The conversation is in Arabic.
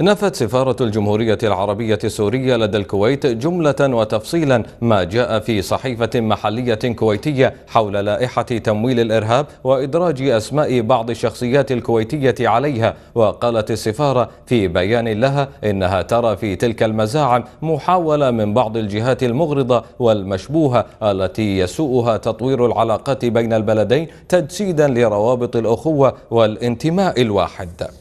نفت سفارة الجمهورية العربية السورية لدى الكويت جملة وتفصيلا ما جاء في صحيفة محلية كويتية حول لائحة تمويل الإرهاب وإدراج أسماء بعض الشخصيات الكويتية عليها وقالت السفارة في بيان لها إنها ترى في تلك المزاعم محاولة من بعض الجهات المغرضة والمشبوهة التي يسوءها تطوير العلاقات بين البلدين تجسيدا لروابط الأخوة والانتماء الواحد